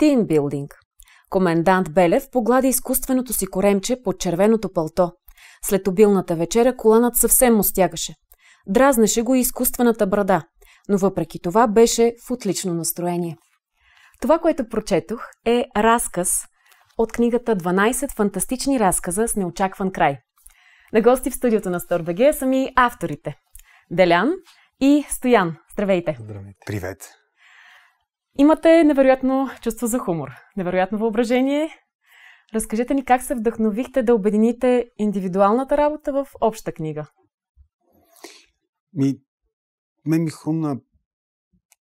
Тимбилдинг. Комендант Белев поглади изкуственото си коремче под червеното пълто. След обилната вечеря коланът съвсем му стягаше. Дразнеше го и изкуствената брада, но въпреки това беше в отлично настроение. Това, което прочетох, е разказ от книгата 12 фантастични разказа с неочакван край. На гости в студиото на Сторбеге са ми авторите. Делян и Стоян. Здравейте! Здравейте! Привет! Имате невероятно чувство за хумор, невероятно въображение. Разкажете ни как се вдъхновихте да обедините индивидуалната работа в обща книга. Ми, мен ми хрумна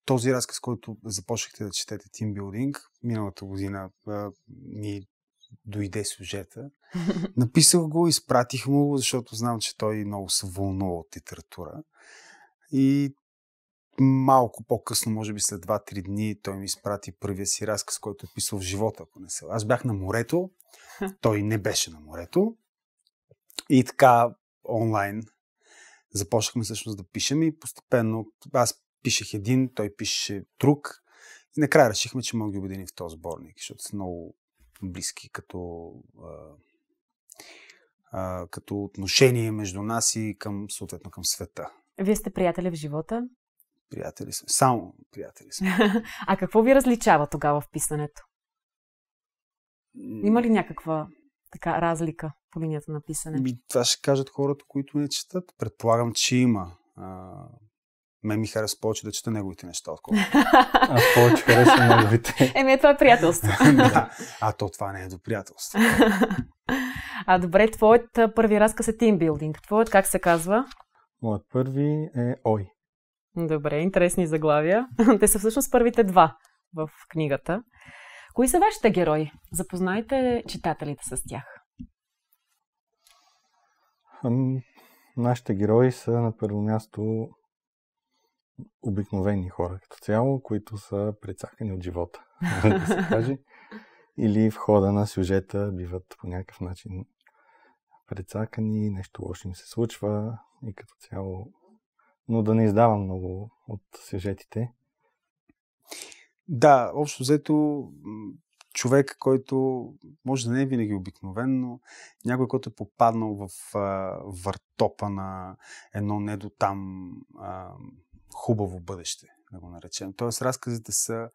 този разказ, който започнахте да четете Team Building, миналата година а, ми дойде сюжета. Написах го, изпратих му, защото знам, че той много се вълнува от литература. И малко по-късно, може би след 2-3 дни, той ми изпрати първия си разказ, който е писал в живота, ако не се. Аз бях на морето, той не беше на морето. И така, онлайн започнахме всъщност да пишем и постепенно аз пишех един, той пише друг. И накрая решихме, че мога да ги обедини в този сборник, защото са много близки като, а, а, като отношение между нас и към, съответно към света. Вие сте приятели в живота? Приятели сме. Само приятели сме. а какво ви различава тогава в писането? Има ли някаква така разлика по линията на писане? Би, това ще кажат хората, които не четат. Предполагам, че има. А, ми хареса повече да чета неговите неща, отколкото. Аз повече харесвам неговите. Еми, е, това е приятелство. да, а то това не е до приятелство. а добре, твоят първи разказ е тимбилдинг. Твоят как се казва? Моят първи е Ой. Добре, интересни заглавия. Те са всъщност първите два в книгата. Кои са вашите герои? Запознайте читателите с тях. Нашите герои са на първо място обикновени хора като цяло, които са прецакани от живота, да се каже. Или в хода на сюжета биват по някакъв начин прецакани, нещо лошо им се случва и като цяло но да не издавам много от сюжетите. Да, общо взето човек, който може да не е винаги обикновен, но някой, който е попаднал в а, въртопа на едно не до там а, хубаво бъдеще, да го наречем. Тоест, разказите са,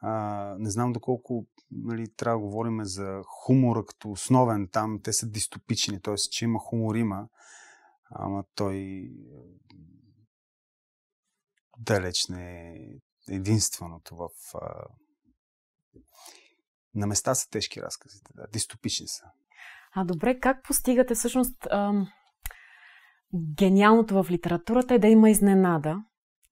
а, не знам доколко нали, трябва да говорим за хумора като основен там, те са дистопични, т.е. че има хумор има, ама той далеч не е единственото в... А... На места са тежки разказите, да, дистопични са. А добре, как постигате всъщност... Ам... Гениалното в литературата е да има изненада.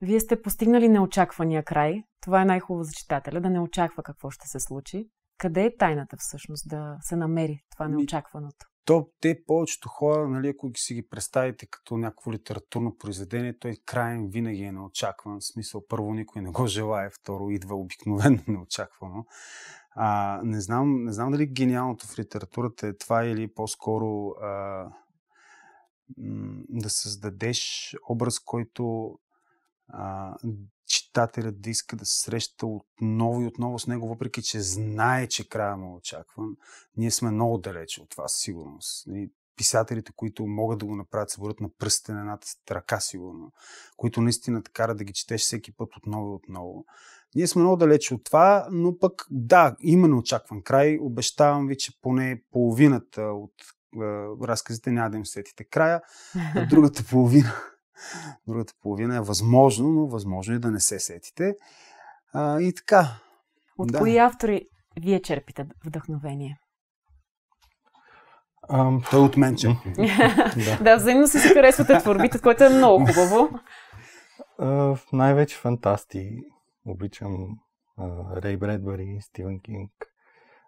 Вие сте постигнали неочаквания край. Това е най-хубаво за читателя, да не очаква какво ще се случи. Къде е тайната всъщност да се намери това неочакваното? То, те повечето хора, нали, ако си ги представите като някакво литературно произведение, той крайен винаги е неочакван. В смисъл, първо никой не го желая, второ идва обикновено неочаквано. А, не, знам, не знам дали гениалното в литературата е това или по-скоро а, да създадеш образ, който а, читателят да иска да се среща отново и отново с него, въпреки че знае, че края му е очакван. Ние сме много далече от това, сигурност. И нали, писателите, които могат да го направят, се борят на пръстите на едната ръка, сигурно, които наистина те карат да ги четеш всеки път отново и отново. Ние сме много далече от това, но пък да, именно неочакван край. Обещавам ви, че поне половината от е, разказите няма да им сетите края, а другата половина Другата половина е възможно, но възможно и е да не се сетите. А, и така. От да. кои автори вие черпите вдъхновение? Um, Той от мен черпи. да. да, взаимно си се харесвате творбите, което е много хубаво. Uh, най-вече фантасти. Обичам uh, Рей Бредбери, Стивен Кинг,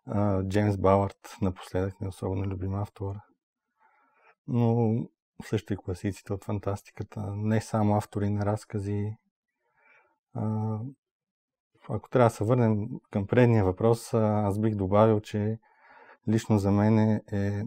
uh, Джеймс Бауърт, напоследък не особено любим автор. Но също и класиците от фантастиката, не само автори на разкази. А, ако трябва да се върнем към предния въпрос, аз бих добавил, че лично за мен е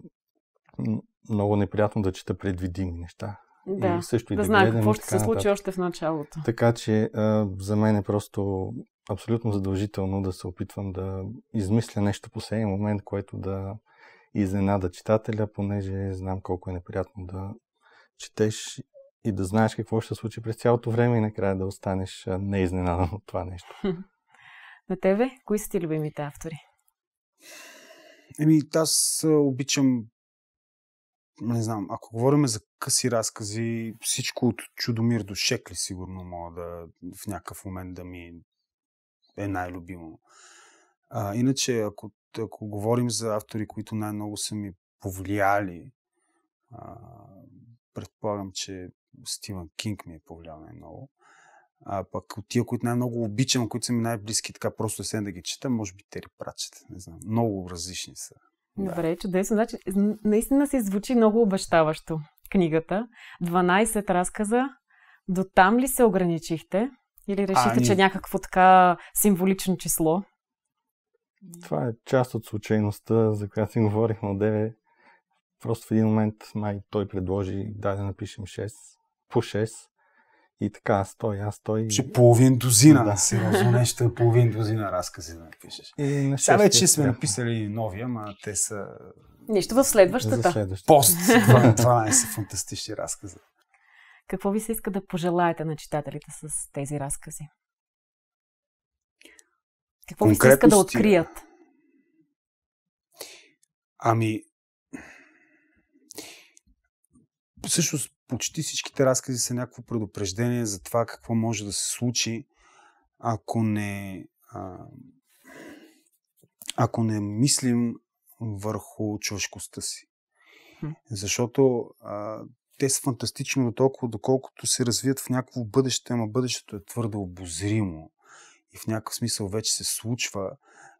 много неприятно да чета предвидими неща. Да, и също и да, знае гледам, какво ще се случи още в началото. Така че а, за мен е просто абсолютно задължително да се опитвам да измисля нещо по себе момент, което да, изненада читателя, понеже знам колко е неприятно да четеш и да знаеш какво ще се случи през цялото време и накрая да останеш неизненадан от това нещо. На тебе, кои са ти любимите автори? Еми, аз обичам не знам, ако говорим за къси разкази, всичко от Чудомир до Шекли сигурно мога да в някакъв момент да ми е най-любимо. А, иначе, ако ако говорим за автори, които най-много са ми повлияли, а, предполагам, че Стивън Кинг ми е повлиял най-много. А пък от тия, които най-много обичам, които са ми най-близки, така просто се да ги чета, може би ли прачат. Не знам. Много различни са. Добре, да. чудесно. Значи, наистина се звучи много обещаващо книгата. 12 разказа. До там ли се ограничихте? Или решите, а, ами че е някакво така символично число това е част от случайността, за която си говорихме от деве. Просто в един момент май той предложи, да да напишем 6, по 6. И така, стой, аз стой. Ще половин дозина, да. сериозно нещо, е половин дозина разкази да напишеш. И на Сега вече е сме написали нови, ама те са... Нещо в следващата. следващата. Пост 12 фантастични разкази. Какво ви се иска да пожелаете на читателите с тези разкази? Какво ви се иска да открият? Ами, всъщност почти всичките разкази са някакво предупреждение за това какво може да се случи, ако не, ако не мислим върху човешкостта си. Защото а, те са фантастични до толкова, доколкото се развият в някакво бъдеще, ама бъдещето е твърде обозримо и в някакъв смисъл вече се случва.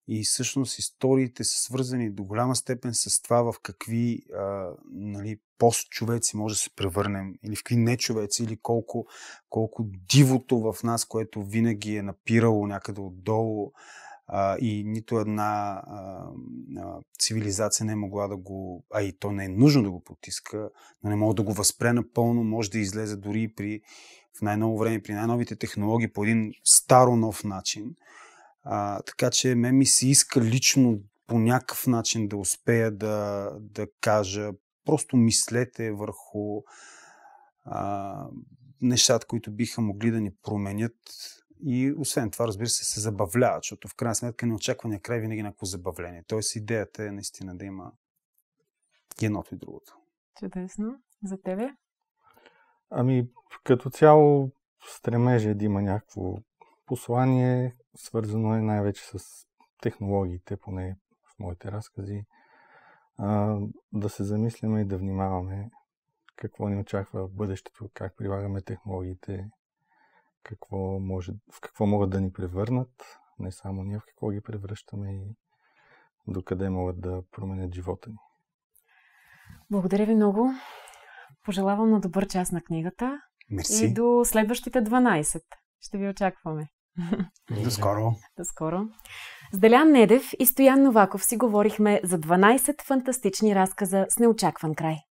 И всъщност историите са свързани до голяма степен с това в какви а, нали, постчовеци може да се превърнем, или в какви нечовеци, или колко, колко дивото в нас, което винаги е напирало някъде отдолу, а, и нито една а, а, цивилизация не е могла да го, а и то не е нужно да го потиска, но не мога да го възпре напълно, може да излезе дори при, в най-ново време, при най-новите технологии по един старо-нов начин. А, така че ме ми се иска лично по някакъв начин да успея да, да кажа, просто мислете върху а, нещата, които биха могли да ни променят и освен това, разбира се, се забавлява, защото в крайна сметка не неочаквания край винаги е някакво забавление. Тоест идеята е наистина да има едното и другото. Чудесно. За тебе? Ами, като цяло стремежа е да има някакво послание, свързано е най-вече с технологиите, поне в моите разкази. А, да се замисляме и да внимаваме какво ни очаква в бъдещето, как прилагаме технологиите, какво може, в какво могат да ни превърнат, не само ние в какво ги превръщаме и докъде могат да променят живота ни. Благодаря ви много. Пожелавам на добър час на книгата. Мерси. И до следващите 12. Ще ви очакваме. До скоро. До скоро. С Делян Недев и Стоян Новаков си говорихме за 12 фантастични разказа с неочакван край.